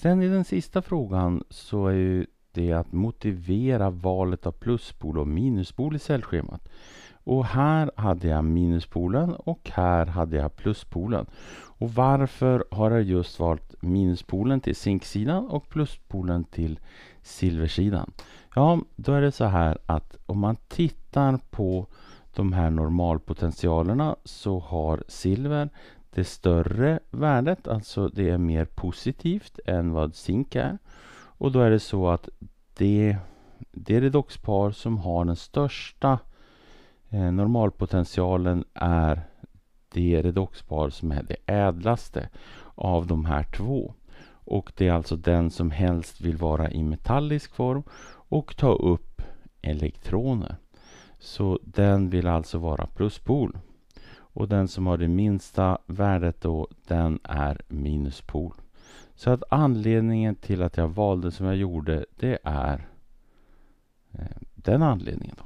Sen i den sista frågan så är ju det att motivera valet av pluspol och minuspol i cellschemat. Och här hade jag minuspolen och här hade jag pluspolen. Och varför har jag just valt minuspolen till zinksidan och pluspolen till silversidan? Ja, då är det så här att om man tittar på de här normalpotentialerna så har silver det större värdet, alltså det är mer positivt än vad zink är. Och då är det så att det, det redoxpar som har den största eh, normalpotentialen är det redoxpar som är det ädlaste av de här två. Och det är alltså den som helst vill vara i metallisk form och ta upp elektroner. Så den vill alltså vara pluspol. Och den som har det minsta värdet då, den är minuspol. Så att anledningen till att jag valde som jag gjorde, det är eh, den anledningen.